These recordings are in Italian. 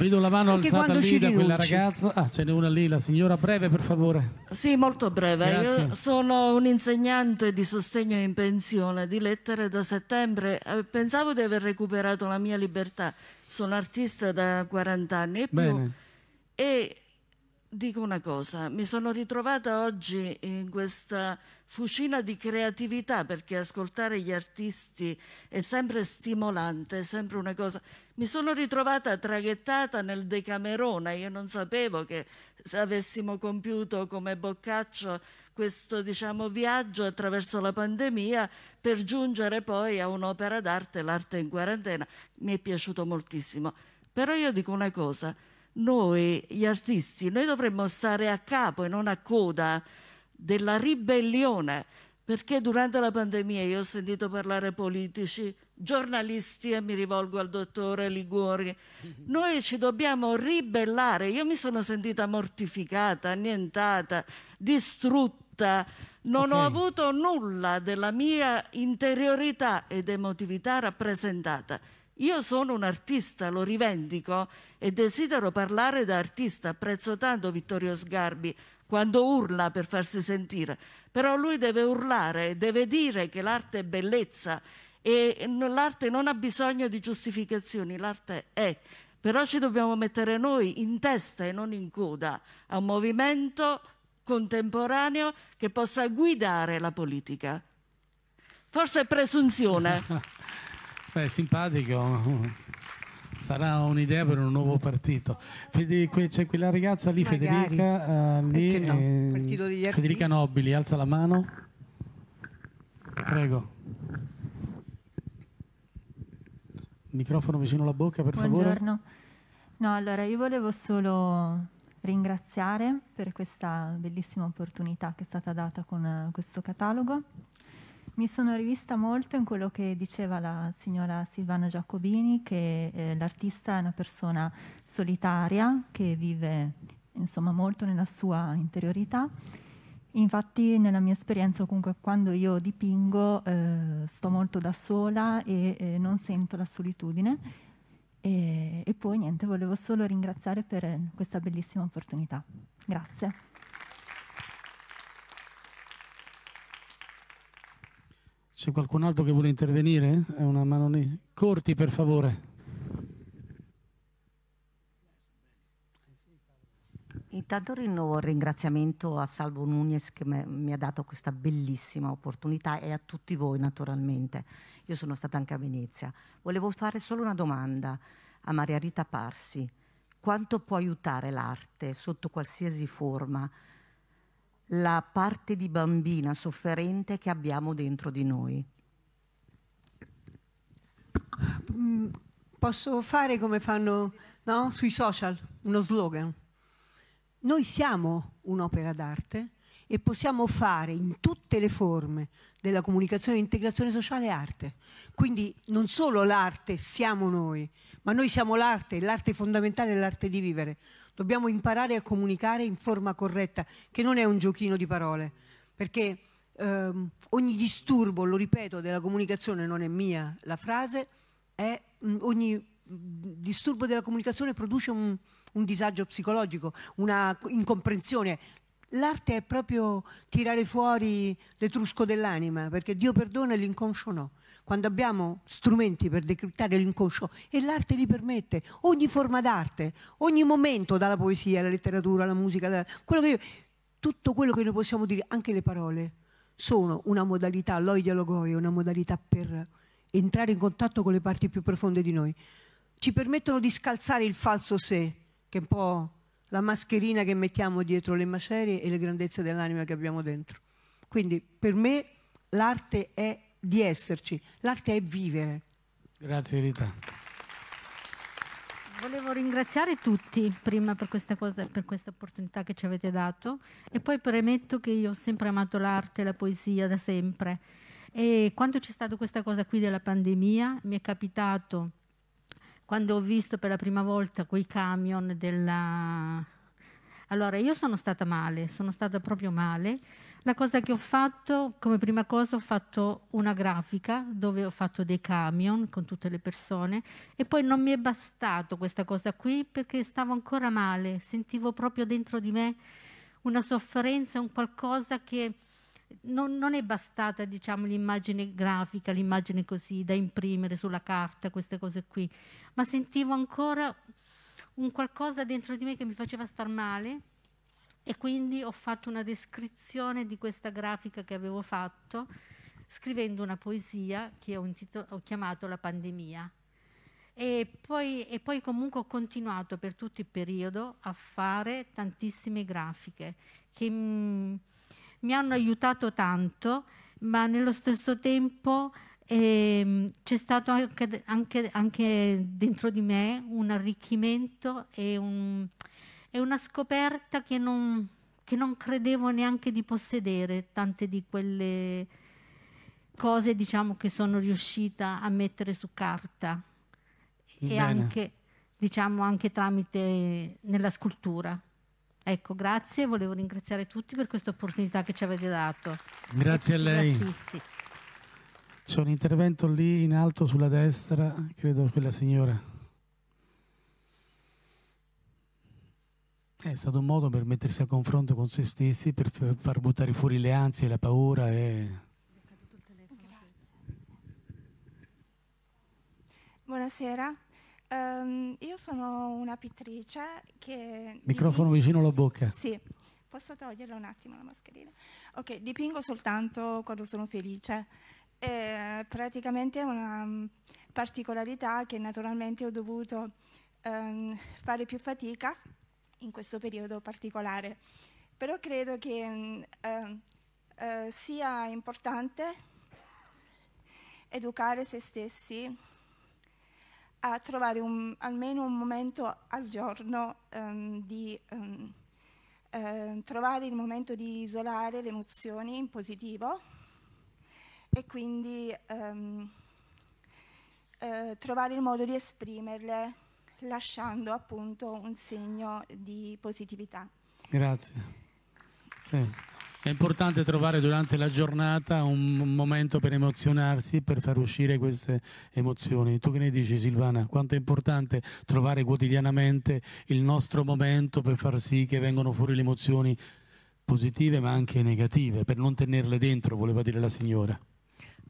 Vedo la mano Perché alzata lì da quella ragazza. Ah, ce n'è una lì, la signora. Breve, per favore. Sì, molto breve. Grazie. Io sono un insegnante di sostegno in pensione di lettere da settembre. Eh, pensavo di aver recuperato la mia libertà. Sono artista da 40 anni e più. Bene. E dico una cosa, mi sono ritrovata oggi in questa fucina di creatività perché ascoltare gli artisti è sempre stimolante, è sempre una cosa mi sono ritrovata traghettata nel Decamerone, io non sapevo che se avessimo compiuto come Boccaccio questo diciamo, viaggio attraverso la pandemia per giungere poi a un'opera d'arte, l'arte in quarantena. Mi è piaciuto moltissimo. Però io dico una cosa, noi gli artisti, noi dovremmo stare a capo e non a coda della ribellione perché durante la pandemia io ho sentito parlare politici, giornalisti e mi rivolgo al dottore Liguori, noi ci dobbiamo ribellare, io mi sono sentita mortificata, annientata, distrutta, non okay. ho avuto nulla della mia interiorità ed emotività rappresentata. Io sono un artista, lo rivendico e desidero parlare da artista, apprezzo tanto Vittorio Sgarbi, quando urla per farsi sentire, però lui deve urlare, deve dire che l'arte è bellezza e l'arte non ha bisogno di giustificazioni, l'arte è. Però ci dobbiamo mettere noi in testa e non in coda a un movimento contemporaneo che possa guidare la politica. Forse è presunzione. Beh, simpatico sarà un'idea per un nuovo partito. c'è quella ragazza lì, Magari. Federica, eh, lì, no. eh, Federica Nobili, alza la mano. Prego. Microfono vicino alla bocca, per Buongiorno. favore. Buongiorno. No, allora io volevo solo ringraziare per questa bellissima opportunità che è stata data con questo catalogo mi sono rivista molto in quello che diceva la signora Silvana Giacobini, che eh, l'artista è una persona solitaria che vive insomma, molto nella sua interiorità. Infatti nella mia esperienza comunque quando io dipingo eh, sto molto da sola e eh, non sento la solitudine e, e poi niente, volevo solo ringraziare per eh, questa bellissima opportunità. Grazie. C'è qualcun altro che vuole intervenire? È una mano lì. Corti, per favore. Intanto rinnovo il ringraziamento a Salvo Nunes che mi ha dato questa bellissima opportunità e a tutti voi naturalmente. Io sono stata anche a Venezia. Volevo fare solo una domanda a Maria Rita Parsi. Quanto può aiutare l'arte sotto qualsiasi forma? la parte di bambina sofferente che abbiamo dentro di noi. Mm, posso fare come fanno no? sui social uno slogan. Noi siamo un'opera d'arte e possiamo fare in tutte le forme della comunicazione e integrazione sociale arte. Quindi non solo l'arte siamo noi, ma noi siamo l'arte, l'arte fondamentale è l'arte di vivere. Dobbiamo imparare a comunicare in forma corretta, che non è un giochino di parole, perché ehm, ogni disturbo, lo ripeto, della comunicazione non è mia la frase, è mh, mm, ogni mm, disturbo della comunicazione produce un, un, disagio psicologico, una incomprensione. L'arte è proprio tirare fuori l'etrusco dell'anima, perché Dio perdona e l'inconscio no. Quando abbiamo strumenti per decriptare l'inconscio, e l'arte li permette, ogni forma d'arte, ogni momento, dalla poesia alla letteratura, alla musica, alla... Quello che... tutto quello che noi possiamo dire, anche le parole, sono una modalità, l'oidialogoi è una modalità per entrare in contatto con le parti più profonde di noi. Ci permettono di scalzare il falso sé, che è un po' la mascherina che mettiamo dietro le macerie e le grandezze dell'anima che abbiamo dentro. Quindi per me l'arte è di esserci, l'arte è vivere. Grazie Rita. Volevo ringraziare tutti prima per questa, cosa, per questa opportunità che ci avete dato e poi premetto che io ho sempre amato l'arte e la poesia da sempre e quando c'è stata questa cosa qui della pandemia mi è capitato quando ho visto per la prima volta quei camion della... Allora, io sono stata male, sono stata proprio male. La cosa che ho fatto, come prima cosa, ho fatto una grafica dove ho fatto dei camion con tutte le persone e poi non mi è bastato questa cosa qui perché stavo ancora male, sentivo proprio dentro di me una sofferenza, un qualcosa che non, non è bastata diciamo, l'immagine grafica, l'immagine così da imprimere sulla carta, queste cose qui, ma sentivo ancora un qualcosa dentro di me che mi faceva star male e quindi ho fatto una descrizione di questa grafica che avevo fatto scrivendo una poesia che ho, intito- ho chiamato La pandemia. E poi, e poi, comunque ho continuato per tutto il periodo a fare tantissime grafiche che, mh, mm, mi hanno aiutato tanto, ma nello stesso tempo eh, c'è stato anche, anche, anche, dentro di me un arricchimento e, un, e una scoperta che non, che non, credevo neanche di possedere, tante di quelle cose diciamo, che sono riuscita a mettere su carta Bene. e anche, diciamo, anche tramite nella scultura. Ecco, grazie, volevo ringraziare tutti per questa opportunità che ci avete dato. Grazie a lei. C'è un intervento lì in alto sulla destra, credo quella signora. È stato un modo per mettersi a confronto con se stessi, per far buttare fuori le ansie, la paura e... Buonasera. Um, io sono una pittrice che... Microfono dipingo... vicino alla bocca. Sì, posso toglierla un attimo la mascherina? Ok, dipingo soltanto quando sono felice. E eh, praticamente è una mm, particolarità che naturalmente ho dovuto um, fare più fatica in questo periodo particolare. Però credo che um, uh, sia importante educare se stessi a trovare un, almeno un momento al giorno um, di um, eh, trovare il momento di isolare le emozioni in positivo e quindi um, eh, trovare il modo di esprimerle lasciando appunto un segno di positività. Grazie. Sì. È importante trovare durante la giornata un momento per emozionarsi, per far uscire queste emozioni. Tu che ne dici Silvana? Quanto è importante trovare quotidianamente il nostro momento per far sì che vengano fuori le emozioni positive ma anche negative, per non tenerle dentro, voleva dire la signora.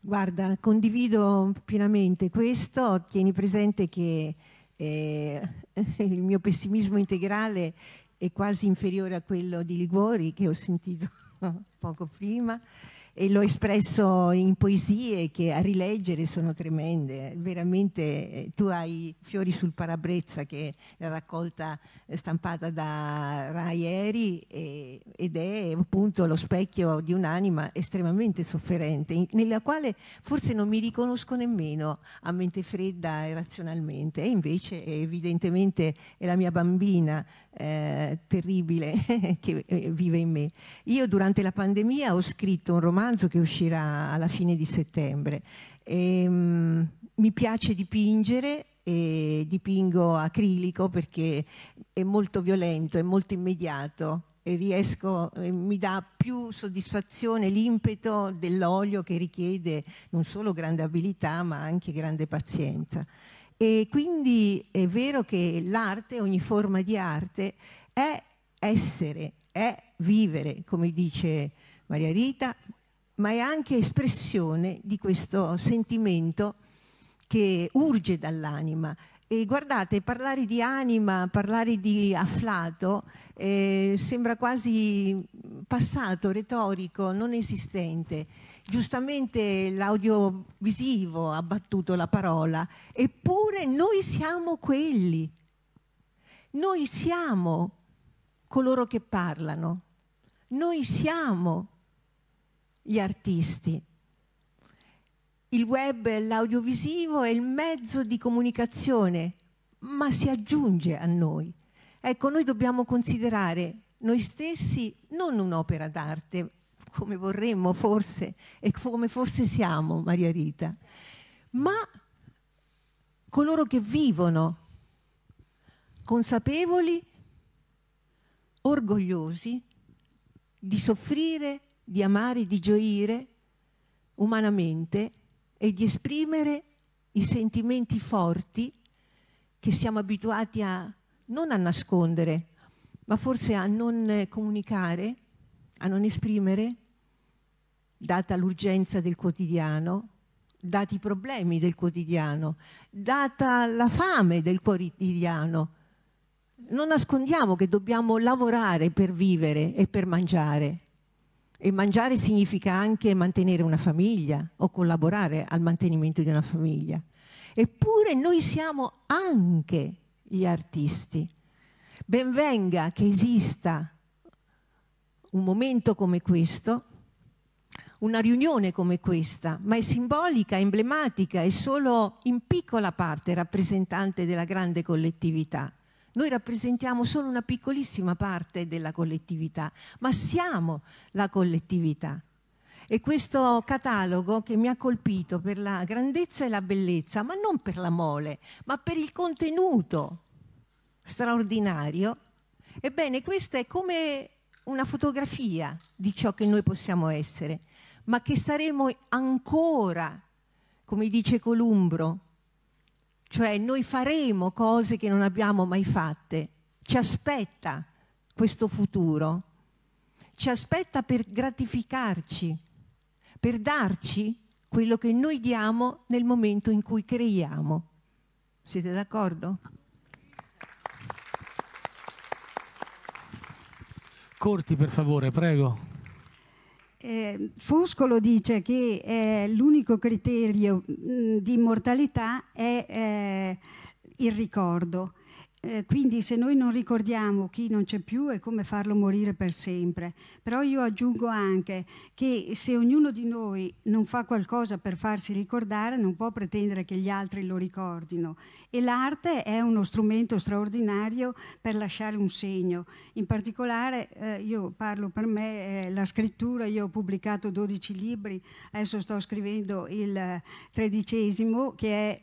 Guarda, condivido pienamente questo, tieni presente che eh, il mio pessimismo integrale è quasi inferiore a quello di Liguori che ho sentito poco prima e l'ho espresso in poesie che a rileggere sono tremende, veramente eh, tu hai Fiori sul parabrezza che è la raccolta eh, stampata da Raieri ed è appunto lo specchio di un'anima estremamente sofferente, nella quale forse non mi riconosco nemmeno a mente fredda e razionalmente, e invece evidentemente è la mia bambina eh, terribile che eh, vive in me. Io durante la pandemia ho scritto un romanzo che uscirà alla fine di settembre. E, mm, mi piace dipingere e dipingo acrilico perché è molto violento, è molto immediato e riesco, eh, mi dà più soddisfazione l'impeto dell'olio che richiede non solo grande abilità ma anche grande pazienza. E quindi è vero che l'arte, ogni forma di arte, è essere, è vivere, come dice Maria Rita, ma è anche espressione di questo sentimento che urge dall'anima. E guardate, parlare di anima, parlare di afflato, eh, sembra quasi passato, retorico, non esistente giustamente l'audiovisivo ha battuto la parola, eppure noi siamo quelli, noi siamo coloro che parlano, noi siamo gli artisti. Il web e l'audiovisivo è il mezzo di comunicazione, ma si aggiunge a noi. Ecco, noi dobbiamo considerare noi stessi non un'opera d'arte, come vorremmo forse e come forse siamo, Maria Rita, ma coloro che vivono consapevoli, orgogliosi di soffrire, di amare, di gioire umanamente e di esprimere i sentimenti forti che siamo abituati a non a nascondere, ma forse a non eh, comunicare a non esprimere, data l'urgenza del quotidiano, dati i problemi del quotidiano, data la fame del quotidiano. Non nascondiamo che dobbiamo lavorare per vivere e per mangiare. E mangiare significa anche mantenere una famiglia o collaborare al mantenimento di una famiglia. Eppure noi siamo anche gli artisti. Benvenga che esista un momento come questo, una riunione come questa, ma è simbolica, emblematica, è solo in piccola parte rappresentante della grande collettività. Noi rappresentiamo solo una piccolissima parte della collettività, ma siamo la collettività. E questo catalogo che mi ha colpito per la grandezza e la bellezza, ma non per la mole, ma per il contenuto straordinario, ebbene questo è come una fotografia di ciò che noi possiamo essere, ma che saremo ancora, come dice Columbro, cioè noi faremo cose che non abbiamo mai fatte. Ci aspetta questo futuro, ci aspetta per gratificarci, per darci quello che noi diamo nel momento in cui creiamo. Siete d'accordo? Corti, per favore, prego. Eh, Foscolo dice che eh, l'unico criterio mh, mm, di immortalità è eh, il ricordo eh, quindi se noi non ricordiamo chi non c'è più è come farlo morire per sempre. Però io aggiungo anche che se ognuno di noi non fa qualcosa per farsi ricordare non può pretendere che gli altri lo ricordino. E l'arte è uno strumento straordinario per lasciare un segno. In particolare, eh, io parlo per me, eh, la scrittura, io ho pubblicato 12 libri, adesso sto scrivendo il tredicesimo che è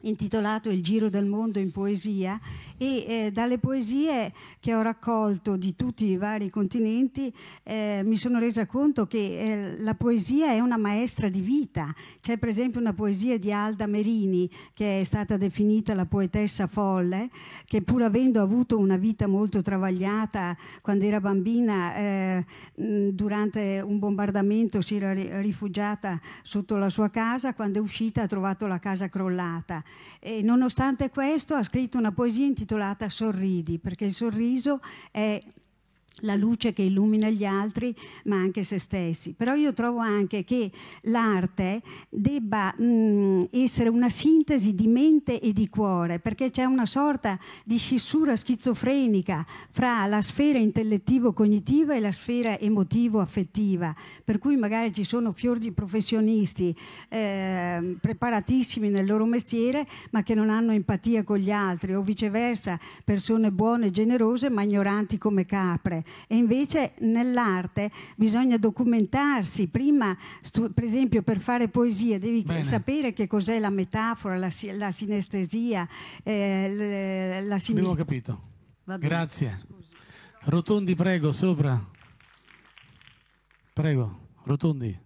intitolato Il giro del mondo in poesia e eh, dalle poesie che ho raccolto di tutti i vari continenti eh, mi sono resa conto che eh, la poesia è una maestra di vita. C'è per esempio una poesia di Alda Merini che è stata definita la poetessa folle, che pur avendo avuto una vita molto travagliata quando era bambina, eh, mh, durante un bombardamento si era rifugiata sotto la sua casa, quando è uscita ha trovato la casa crollata e nonostante questo ha scritto una poesia intitolata Sorridi, perché il sorriso è la luce che illumina gli altri, ma anche se stessi. Però io trovo anche che l'arte debba mh, mm, essere una sintesi di mente e di cuore, perché c'è una sorta di scissura schizofrenica fra la sfera intellettivo-cognitiva e la sfera emotivo-affettiva, per cui magari ci sono fior di professionisti eh, preparatissimi nel loro mestiere, ma che non hanno empatia con gli altri, o viceversa, persone buone e generose, ma ignoranti come capre e invece nell'arte bisogna documentarsi, prima per esempio per fare poesia devi Bene. sapere che cos'è la metafora, la, si la sinestesia, eh, la similitudine. Abbiamo capito. Grazie. Scusi. Rotondi prego, sopra. Prego, rotondi.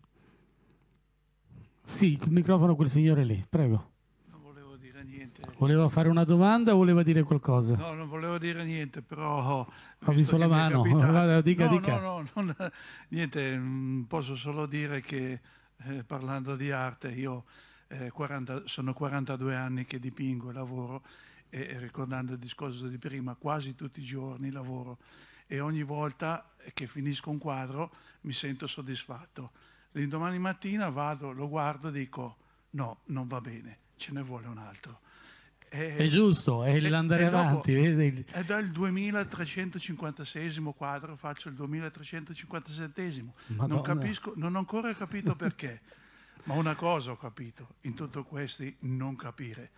Sì, il microfono quel signore lì, prego. Voleva fare una domanda o voleva dire qualcosa? No, non volevo dire niente, però... Ho visto la mano, Vada, dica, no, dica. No, no, non, niente, mm, posso solo dire che eh, parlando di arte, io eh, 40, sono 42 anni che dipingo e lavoro e ricordando il discorso di prima, quasi tutti i giorni lavoro e ogni volta che finisco un quadro mi sento soddisfatto. L'indomani mattina vado, lo guardo e dico no, non va bene, ce ne vuole un altro è eh, giusto, è l'andare e, avanti. E dopo, vedi? È dal 2356 quadro, faccio il 2357. Non capisco, non ho ancora capito perché. ma una cosa ho capito in tutto questo, non capire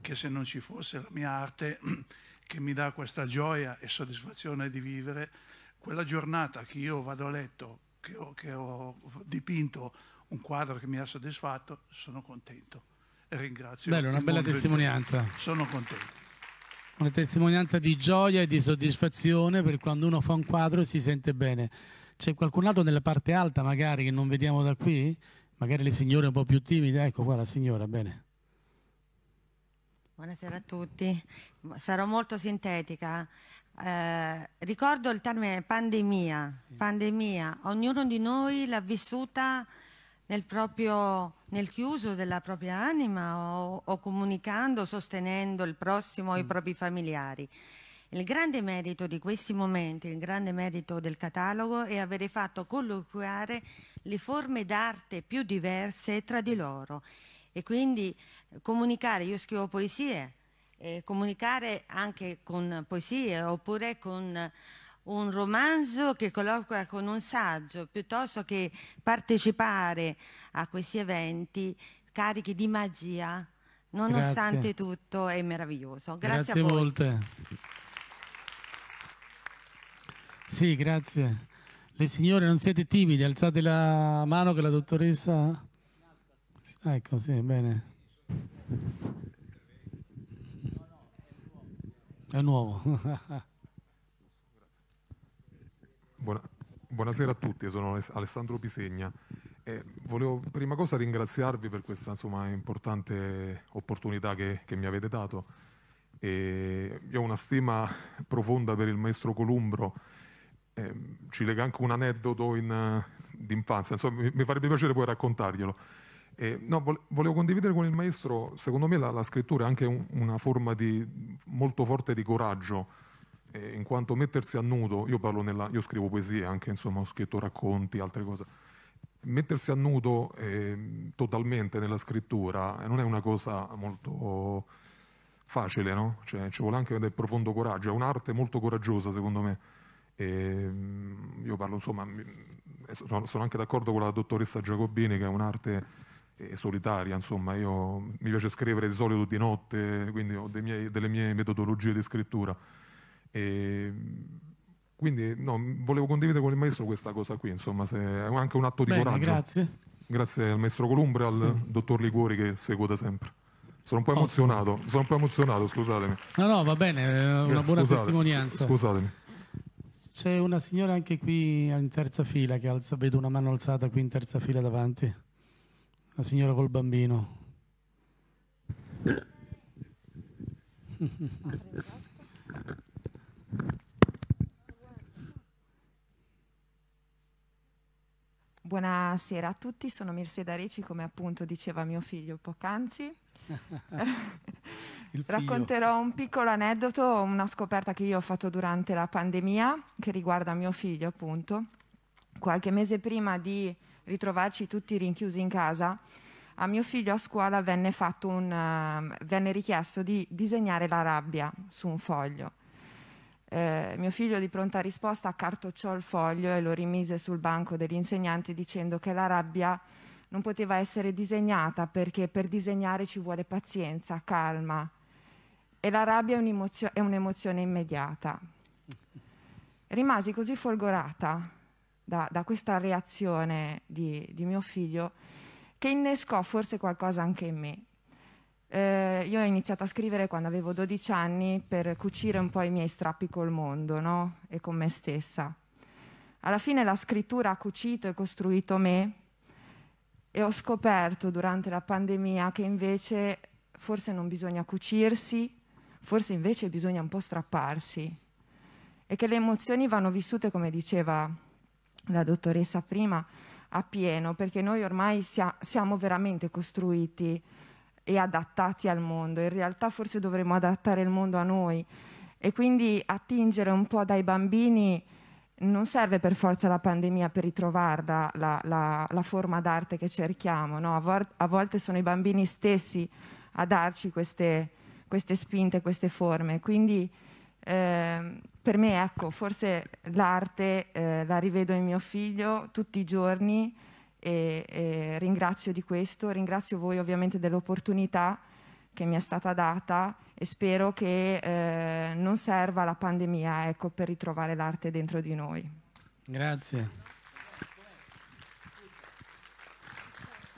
che se non ci fosse la mia arte che mi dà questa gioia e soddisfazione di vivere, quella giornata che io vado a letto, che ho, che ho dipinto un quadro che mi ha soddisfatto, sono contento ringrazio. Bello, una bella testimonianza. Sono contento. Una testimonianza di gioia e di soddisfazione per quando uno fa un quadro e si sente bene. C'è qualcun altro nella parte alta magari che non vediamo da qui? Magari le signore un po' più timide. Ecco qua la signora, bene. Buonasera a tutti. Sarò molto sintetica. Eh, ricordo il termine pandemia. Sì. Pandemia. Ognuno di noi l'ha vissuta nel, proprio, nel chiuso della propria anima o, o comunicando, sostenendo il prossimo o mm. i propri familiari. Il grande merito di questi momenti, il grande merito del catalogo è avere fatto colloquiare le forme d'arte più diverse tra di loro e quindi eh, comunicare, io scrivo poesie, eh, comunicare anche con poesie oppure con un romanzo che colloquia con un saggio, piuttosto che partecipare a questi eventi carichi di magia, nonostante Grazie. tutto è meraviglioso. Grazie, Grazie a voi. Molte. Sì, grazie. Le signore non siete timidi, alzate la mano che la dottoressa... Ecco, sì, bene. È nuovo. È nuovo. Buona, buonasera a tutti, sono Alessandro Pisegna. Eh, volevo prima cosa ringraziarvi per questa insomma, importante opportunità che, che, mi avete dato. E io ho una stima profonda per il maestro Columbro, eh, ci lega anche un aneddoto in, d'infanzia, insomma mi, mi, farebbe piacere poi raccontarglielo. Eh, no, volevo condividere con il maestro, secondo me la, la scrittura è anche un, una forma di, molto forte di coraggio eh, in quanto mettersi a nudo, io, nella, io scrivo poesie anche, insomma, ho scritto racconti, altre cose, mettersi a nudo eh, totalmente nella scrittura eh, non è una cosa molto facile, no? Cioè, ci vuole anche del profondo coraggio, è un'arte molto coraggiosa secondo me. E, ehm, io parlo, insomma, sono anche d'accordo con la dottoressa Giacobini che è un'arte eh, solitaria, insomma, io mi piace scrivere di solito di notte, quindi ho miei, delle mie metodologie di scrittura e ehm, quindi no, volevo condividere con il maestro questa cosa qui, insomma, se è anche un atto di Bene, coraggio. Grazie. Grazie al maestro Columbre e al sì. dottor Liguori che seguo da sempre. Sono un po' emozionato, sono un po' emozionato, scusatemi. No, no, va bene, eh, una Grazie, buona scusate, testimonianza. Scusatemi. C'è una signora anche qui in terza fila che alza, vedo una mano alzata qui in terza fila davanti. La signora col bambino. Buonasera a tutti, sono Mirse D'Areci, come appunto diceva mio figlio poc'anzi. Racconterò un piccolo aneddoto, una scoperta che io ho fatto durante la pandemia, che riguarda mio figlio appunto. Qualche mese prima di ritrovarci tutti rinchiusi in casa, a mio figlio a scuola venne, un, uh, venne richiesto di disegnare la rabbia su un foglio. Eh, mio figlio di pronta risposta accartocciò il foglio e lo rimise sul banco dell'insegnante dicendo che la rabbia non poteva essere disegnata perché per disegnare ci vuole pazienza, calma e la rabbia è un'emozione immediata. Rimasi così folgorata da, da questa reazione di, di mio figlio che innescò forse qualcosa anche in me eh, io ho iniziato a scrivere quando avevo 12 anni per cucire un po' i miei strappi col mondo no? e con me stessa. Alla fine la scrittura ha cucito e costruito me e ho scoperto durante la pandemia che invece forse non bisogna cucirsi, forse invece bisogna un po' strapparsi e che le emozioni vanno vissute, come diceva la dottoressa prima, a pieno, perché noi ormai sia, siamo veramente costruiti e adattati al mondo. In realtà forse dovremmo adattare il mondo a noi e quindi attingere un po' dai bambini non serve per forza la pandemia per ritrovarla, la, la, la forma d'arte che cerchiamo, no? a, vo- a, volte sono i bambini stessi a darci queste, queste spinte, queste forme. Quindi eh, per me, ecco, forse l'arte eh, la rivedo in mio figlio tutti i giorni e, e ringrazio di questo, ringrazio voi ovviamente dell'opportunità che mi è stata data e spero che eh, non serva la pandemia ecco, per ritrovare l'arte dentro di noi. Grazie.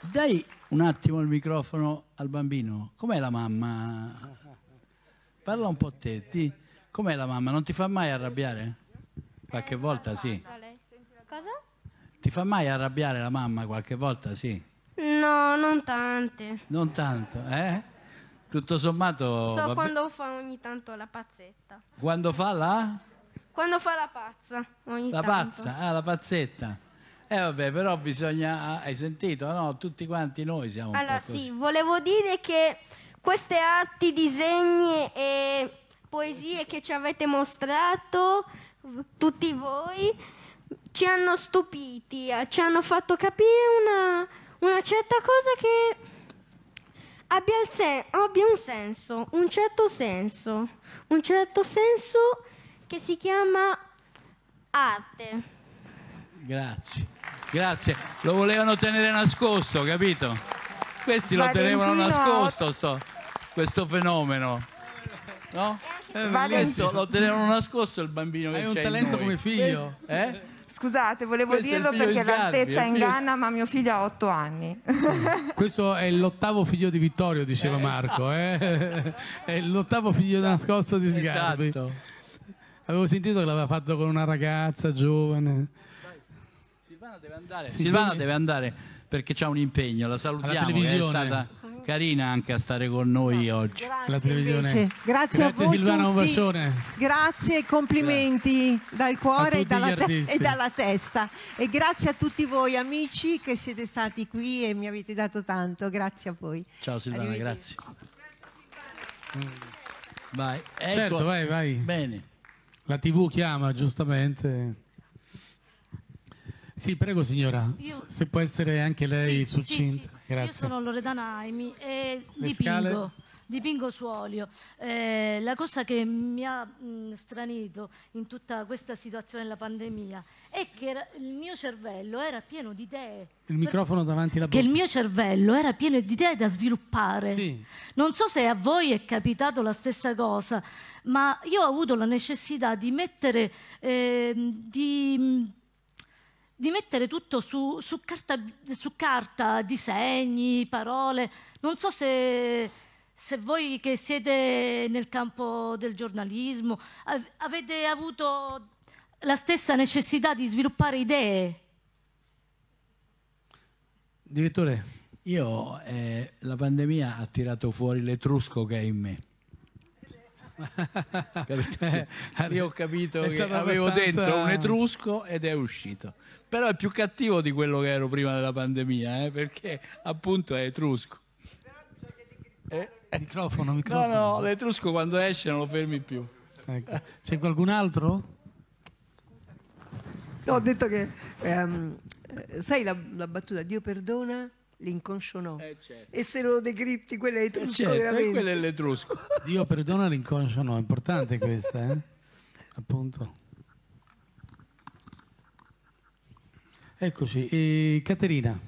Dai un attimo il microfono al bambino. Com'è la mamma? Parla un po' a te. Com'è la mamma? Non ti fa mai arrabbiare? Qualche volta sì. Ti fa mai arrabbiare la mamma qualche volta? Sì. No, non tante. Non tanto, eh? Tutto sommato... So quando fa ogni tanto la pazzetta. Quando fa la? Quando fa la pazza, ogni la tanto. pazza, ah, la pazzetta. Eh vabbè, però bisogna... Ah, hai sentito? No, tutti quanti noi siamo allora, sì, volevo dire che queste arti, disegni e poesie che ci avete mostrato, tutti voi, ci hanno stupiti, eh, ci hanno fatto capire una, una certa cosa che abbia, sen- abbia un senso, un certo senso, un certo senso che si chiama arte. Grazie, grazie. Lo volevano tenere nascosto, capito? Questi lo Valentino tenevano nascosto, so, questo fenomeno. No? Eh, questo lo tenevano nascosto il bambino Hai che Hai un talento come figlio. eh? Scusate, volevo Questo dirlo perché l'altezza inganna, ma mio figlio ha otto anni. Mm. Questo è l'ottavo figlio di Vittorio, diceva eh, Marco. Esatto. eh? È l'ottavo figlio esatto. nascosto di Sgarbi. Esatto. Avevo sentito che l'aveva fatto con una ragazza giovane. Silvana deve andare. Silvana, deve andare perché c'ha un impegno, la salutiamo. La televisione carina anche a stare con noi ah, oggi. Grazie, la Grazie, grazie, a voi Silvano Bacione. Grazie e complimenti grazie. dal cuore e dalla, te- e dalla, testa. E grazie a tutti voi amici che siete stati qui e mi avete dato tanto. Grazie a voi. Ciao Silvana, grazie. Mm. Vai. Ecco. Certo, vai, vai. Bene. La TV chiama, giustamente. Sì, prego signora, Io... se può essere anche lei sì, succinta. Sì, sì. Grazie. Io sono Loredana Aimi e dipingo. Scale? dipingo su olio. Eh, la cosa che mi ha mh, mm, stranito in tutta questa situazione della pandemia è che era, il mio cervello era pieno di idee. Il microfono davanti alla bocca. Che il mio cervello era pieno di idee da sviluppare. Sì. Non so se a voi è capitato la stessa cosa, ma io ho avuto la necessità di mettere, eh, di mm, di mettere tutto su, su, carta, su carta, disegni, parole. Non so se, se, voi che siete nel campo del giornalismo av avete avuto la stessa necessità di sviluppare idee. Direttore. Io, eh, la pandemia ha tirato fuori l'etrusco che è in me Capito? Io ho capito è che avevo abbastanza... dentro un etrusco ed è uscito. Però è più cattivo di quello che ero prima della pandemia, eh, perché appunto è etrusco. Eh, microfono, eh? microfono. No, no, l'etrusco quando esce non lo fermi più. Ecco. C'è qualcun altro? No, ho detto che... Um, sai la, la battuta, Dio perdona? L'inconscio no. Eh, certo. E se lo decripti, quello è etrusco. Eh, certo, veramente. quello è l'etrusco. Dio perdona l'inconscio no, è importante questa, eh? appunto. Eccoci, e eh, Caterina.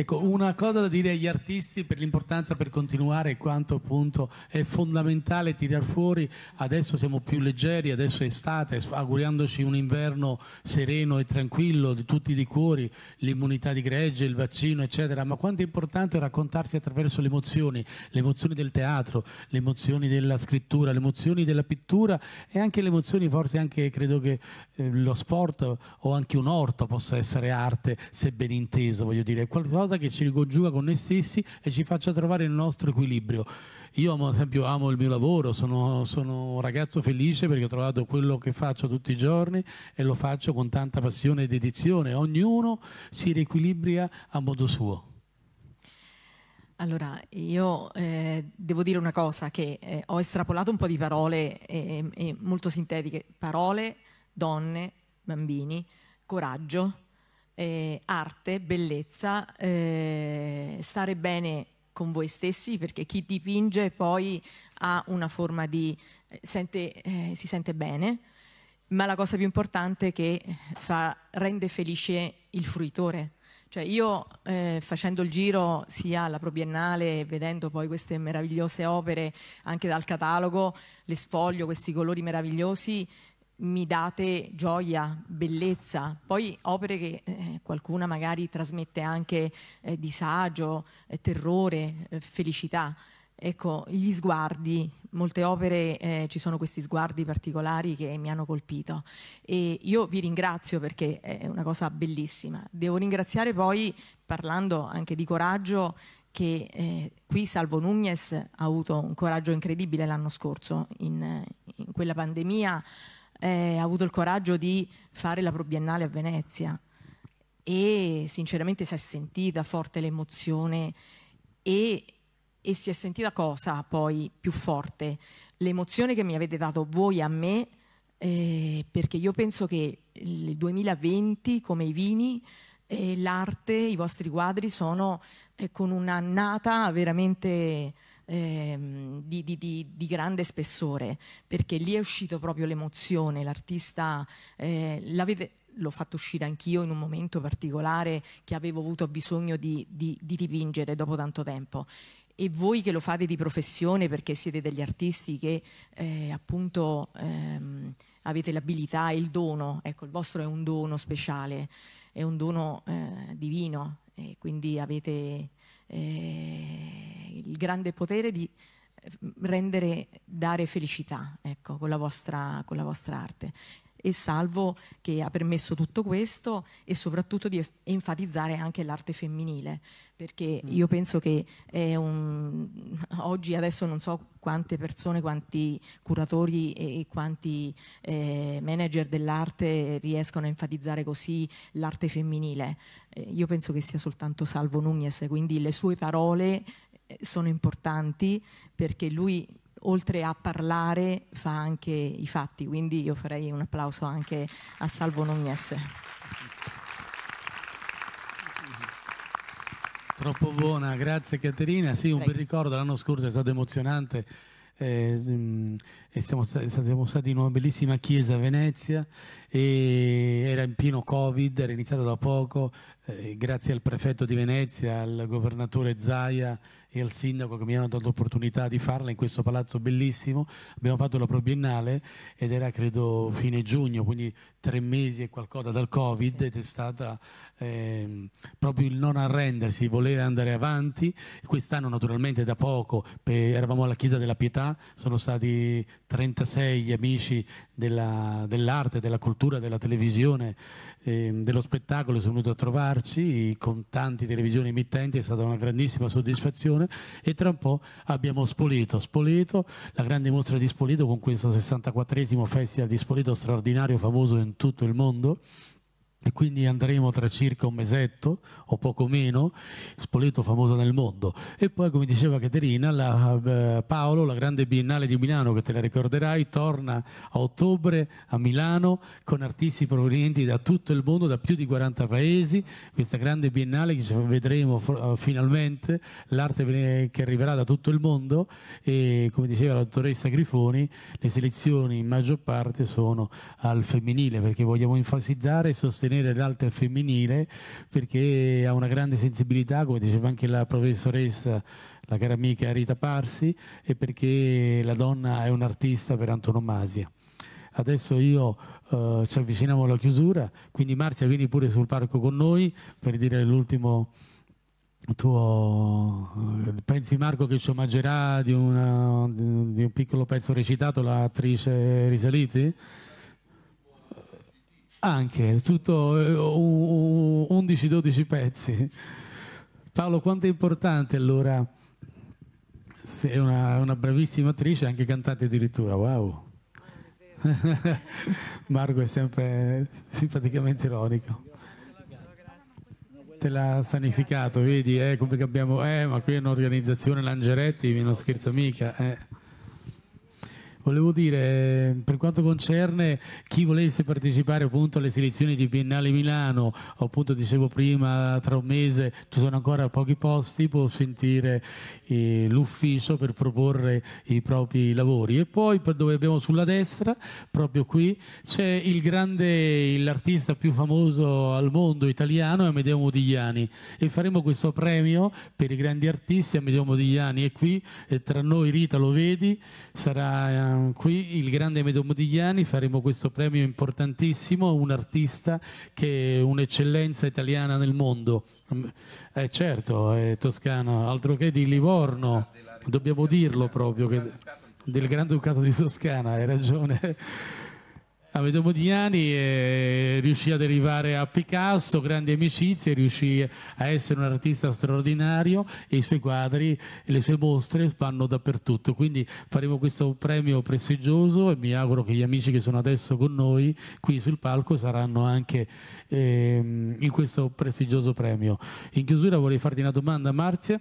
Ecco, una cosa da dire agli artisti per l'importanza per continuare quanto appunto è fondamentale tirar fuori, adesso siamo più leggeri, adesso è estate, auguriandoci un inverno sereno e tranquillo di tutti i cuori, l'immunità di gregge, il vaccino eccetera, ma quanto è importante raccontarsi attraverso le emozioni, le emozioni del teatro, le emozioni della scrittura, le emozioni della pittura e anche le emozioni forse anche credo che eh, lo sport o anche un orto possa essere arte se ben inteso, voglio dire, qualcosa qualcosa che ci ricongiunga con noi stessi e ci faccia trovare il nostro equilibrio. Io ad esempio amo il mio lavoro, sono, sono, un ragazzo felice perché ho trovato quello che faccio tutti i giorni e lo faccio con tanta passione e dedizione. Ognuno si riequilibra a modo suo. Allora, io eh, devo dire una cosa che eh, ho estrapolato un po' di parole eh, molto sintetiche. Parole, donne, bambini, coraggio, eh, arte, bellezza, eh, stare bene con voi stessi perché chi dipinge poi ha una forma di... Eh, sente, eh, si sente bene, ma la cosa più importante è che fa, rende felice il fruitore. Cioè io eh, facendo il giro sia alla Probiennale, vedendo poi queste meravigliose opere anche dal catalogo, le sfoglio, questi colori meravigliosi, mi date gioia, bellezza, poi opere che eh, qualcuna magari trasmette anche eh, disagio, eh, terrore, eh, felicità. Ecco, gli sguardi, molte opere eh, ci sono questi sguardi particolari che mi hanno colpito e io vi ringrazio perché è una cosa bellissima. Devo ringraziare poi, parlando anche di coraggio, che eh, qui Salvo Nunez ha avuto un coraggio incredibile l'anno scorso in, in quella pandemia eh, ha avuto il coraggio di fare la probiennale a Venezia e sinceramente si è sentita forte l'emozione e, e si è sentita cosa poi più forte? L'emozione che mi avete dato voi a me eh, perché io penso che il 2020, come i vini, eh, l'arte, i vostri quadri sono eh, con un'annata veramente ehm, di, di, di, di, grande spessore, perché lì è uscito proprio l'emozione, l'artista eh, l'avete l'ho fatto uscire anch'io in un momento particolare che avevo avuto bisogno di, di, di, dipingere dopo tanto tempo. E voi che lo fate di professione perché siete degli artisti che eh, appunto ehm, avete l'abilità e il dono, ecco il vostro è un dono speciale, è un dono eh, divino e quindi avete eh, il grande potere di eh, rendere, dare felicità ecco, con, la vostra, con la vostra arte e Salvo che ha permesso tutto questo e soprattutto di enfatizzare anche l'arte femminile perché mm. io penso che un... oggi adesso non so quante persone, quanti curatori e quanti eh, manager dell'arte riescono a enfatizzare così l'arte femminile. Eh, io penso che sia soltanto Salvo Nunez, quindi le sue parole eh, sono importanti perché lui oltre a parlare fa anche i fatti, quindi io farei un applauso anche a Salvo Nugnese. Troppo buona, grazie Caterina. Sì, un Prego. bel ricordo, l'anno scorso è stato emozionante, eh, mm, siamo, siamo, stati in una bellissima chiesa a Venezia e era in pieno Covid, era iniziato da poco, eh, grazie al prefetto di Venezia, al governatore Zaia e al sindaco che mi hanno dato l'opportunità di farla in questo palazzo bellissimo. Abbiamo fatto la probiennale ed era credo fine giugno, quindi tre mesi e qualcosa dal Covid sì. ed è stata eh, proprio il non arrendersi, volere andare avanti. Quest'anno naturalmente da poco per, eravamo alla Chiesa della Pietà, sono stati 36 gli amici della, dell'arte, della cultura, della televisione, eh, dello spettacolo, sono venuti a trovarci con tanti televisioni emittenti, è stata una grandissima soddisfazione persone e tra un po' abbiamo Spoleto. Spoleto, la grande mostra di Spoleto con questo 64esimo festival di Spoleto straordinario, famoso in tutto il mondo e quindi andremo tra circa un mesetto o poco meno, Spoleto famoso nel mondo. E poi, come diceva Caterina, la, eh, Paolo, la grande biennale di Milano, che te la ricorderai, torna a ottobre a Milano con artisti provenienti da tutto il mondo, da più di 40 paesi, questa grande biennale che ci vedremo uh, finalmente, l'arte che arriverà da tutto il mondo e come diceva la dottoressa Grifoni, le selezioni in maggior parte sono al femminile perché vogliamo enfatizzare e sostenere sostenere l'alter femminile perché ha una grande sensibilità, come diceva anche la professoressa, la cara amica Rita Parsi, e perché la donna è un'artista per antonomasia. Adesso io eh, ci avviciniamo alla chiusura, quindi Marzia vieni pure sul parco con noi per dire l'ultimo tuo eh, pensi Marco che ci omaggerà di, una, di un piccolo pezzo recitato l'attrice Risaliti? Anche, tutto 11-12 eh, pezzi. Paolo, quanto è importante allora, sei una, una bravissima attrice, anche cantante addirittura, wow. Marco è sempre simpaticamente ironico. Te l'ha sanificato, vedi, eh, come che abbiamo... Eh, ma qui è un'organizzazione Langeretti, non scherzo mica. Eh volevo dire, per quanto concerne chi volesse partecipare appunto alle selezioni di Biennale Milano, appunto dicevo prima, tra un mese ci sono ancora pochi posti, può sentire eh, l'ufficio per proporre i propri lavori. E poi dove abbiamo sulla destra, proprio qui, c'è il grande, l'artista più famoso al mondo italiano, Amedeo Modigliani, e faremo questo premio per i grandi artisti, Amedeo Modigliani è qui, e tra noi Rita lo vedi, sarà eh, qui il grande Medo Modigliani faremo questo premio importantissimo, un artista che è un'eccellenza italiana nel mondo. Eh, certo, è toscano, altro che di Livorno, dobbiamo dirlo proprio, che, del Grande Ducato di Toscana, hai ragione. Amedeo Modiani eh, riuscì ad arrivare a Picasso, grandi amicizie, riuscì a essere un artista straordinario e i suoi quadri e le sue mostre vanno dappertutto. Quindi faremo questo premio prestigioso e mi auguro che gli amici che sono adesso con noi qui sul palco saranno anche eh, in questo prestigioso premio. In chiusura vorrei farti una domanda, Marzia.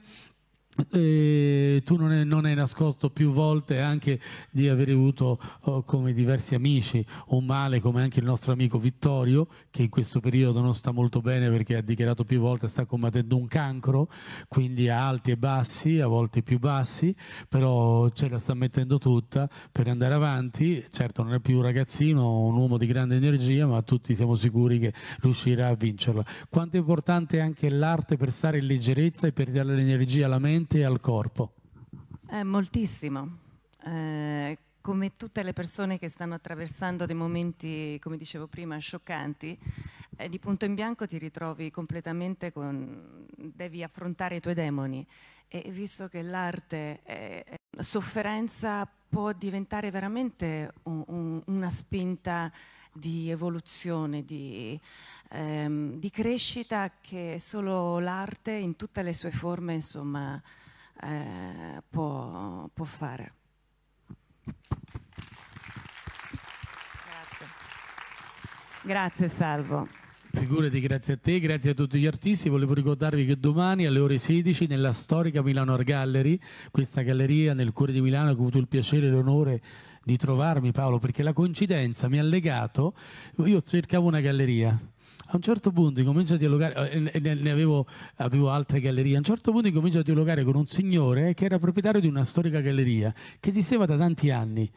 Eh, tu non, è, non hai, nascosto più volte anche di aver avuto oh, come diversi amici un male come anche il nostro amico Vittorio che in questo periodo non sta molto bene perché ha dichiarato più volte sta combattendo un cancro quindi a alti e bassi a volte più bassi però ce la sta mettendo tutta per andare avanti certo non è più un ragazzino un uomo di grande energia ma tutti siamo sicuri che riuscirà a vincerla quanto è importante anche l'arte per stare in leggerezza e per dare l'energia alla mente mente e al corpo? Eh, moltissimo. Eh, come tutte le persone che stanno attraversando dei momenti, come dicevo prima, scioccanti, eh, di punto in bianco ti ritrovi completamente con... devi affrontare i tuoi demoni. E visto che l'arte è sofferenza può diventare veramente un, un, una spinta di evoluzione, di, ehm, di, crescita che solo l'arte in tutte le sue forme insomma, eh, può, può fare. Grazie. Grazie Salvo. Figurati, grazie a te, grazie a tutti gli artisti. Volevo ricordarvi che domani alle ore 16 nella storica Milano Art Gallery, questa galleria nel cuore di Milano, che ho avuto il piacere e l'onore di trovarmi Paolo, perché la coincidenza mi ha legato, io cercavo una galleria, a un certo punto comincia a dialogare, eh, ne avevo, avevo, altre gallerie, a un certo punto comincia a dialogare con un signore che era proprietario di una storica galleria che esisteva da tanti anni.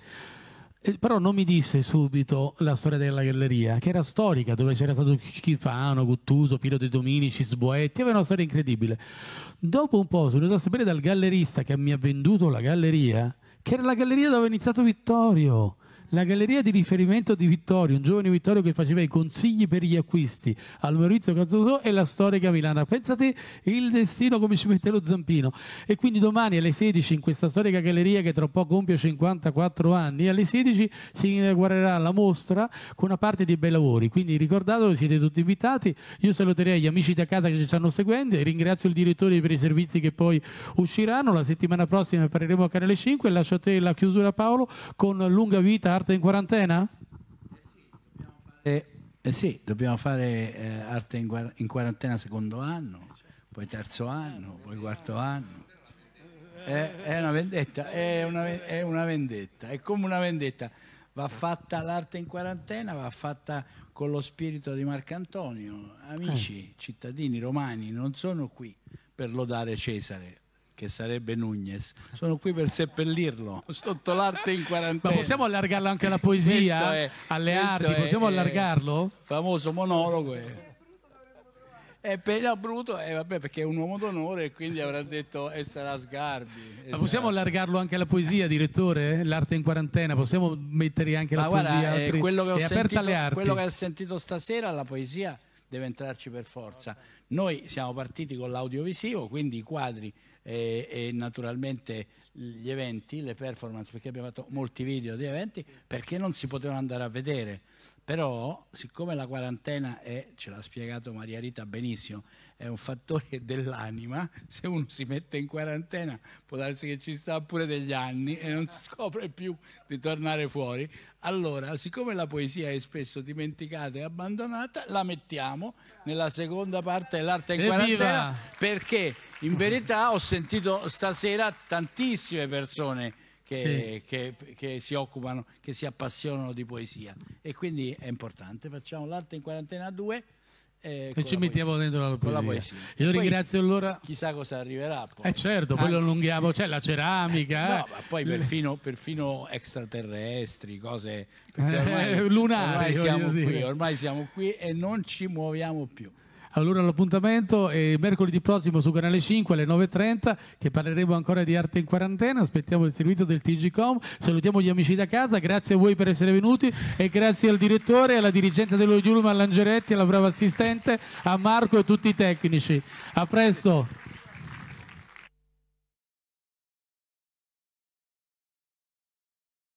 però non mi disse subito la storia della galleria, che era storica, dove c'era stato Schifano, Guttuso, Piero De Dominici, Sboetti, aveva una storia incredibile. Dopo un po' sono andato a sapere dal gallerista che mi ha venduto la galleria, che era la galleria dove aveva iniziato Vittorio la galleria di riferimento di Vittorio, un giovane Vittorio che faceva i consigli per gli acquisti al Maurizio Cazzosò e la storica Milana. Pensate il destino come ci mette lo zampino. E quindi domani alle 16 in questa storica galleria che tra poco compie 54 anni, alle 16 si inaugurerà la mostra con una parte di bei lavori. Quindi ricordatevi, siete tutti invitati. Io saluterei gli amici da casa che ci stanno seguendo e ringrazio il direttore per i servizi che poi usciranno. La settimana prossima parleremo a Canale 5 e lascio a te la chiusura Paolo con lunga vita arte in quarantena? Eh, eh sì, dobbiamo fare eh, arte in, in, quarantena secondo anno, poi terzo anno, poi quarto anno. È, è, una vendetta, è una, è una vendetta, è come una vendetta. Va fatta l'arte in quarantena, va fatta con lo spirito di Marcantonio. Amici, eh. cittadini romani, non sono qui per lodare Cesare, che sarebbe Nunez, sono qui per seppellirlo sotto l'arte in quarantena. Ma possiamo allargarlo anche alla poesia, è, alle arti, possiamo allargarlo? Famoso monologo. Eh. È. E per no, Bruto, eh, vabbè, perché è un uomo d'onore e quindi avrà detto e sarà Sgarbi. Ma possiamo esatto. allargarlo anche alla poesia, direttore? L'arte in quarantena, possiamo mettere anche Ma la guarda, poesia? Eh, altri... quello, che sentito, quello che ho sentito stasera, la poesia deve entrarci per forza. Noi siamo partiti con l'audiovisivo, quindi i quadri e, e naturalmente gli eventi, le performance, perché abbiamo fatto molti video di eventi, perché non si potevano andare a vedere. Però, siccome la quarantena è, ce l'ha spiegato Maria Rita benissimo, è un fattore dell'anima, se uno si mette in quarantena può darsi che ci sta pure degli anni e non scopre più di tornare fuori, allora siccome la poesia è spesso dimenticata e abbandonata, la mettiamo nella seconda parte dell'arte in Evviva! quarantena perché in verità ho sentito stasera tantissime persone che, sì. che, che, si occupano, che si appassionano di poesia. E quindi è importante. Facciamo l'arte in quarantena 2. Eh, e ci mettiamo poesia. dentro la poesia. la poesia. Io poi, ringrazio allora. Chissà cosa arriverà. Poi. Eh certo, poi Anche... lo allunghiamo, c'è cioè, la ceramica. Eh, no, ma poi eh. perfino, perfino extraterrestri, cose. Eh, ormai, eh, lunari. Ormai siamo, qui, ormai siamo qui e non ci muoviamo più. Allora l'appuntamento è mercoledì prossimo su Canale 5 alle 9.30 che parleremo ancora di arte in quarantena. Aspettiamo il servizio del TGCOM. Salutiamo gli amici da casa. Grazie a voi per essere venuti e grazie al direttore, alla dirigente dello Yulma, Langeretti, alla brava assistente, a Marco e a tutti i tecnici. A presto.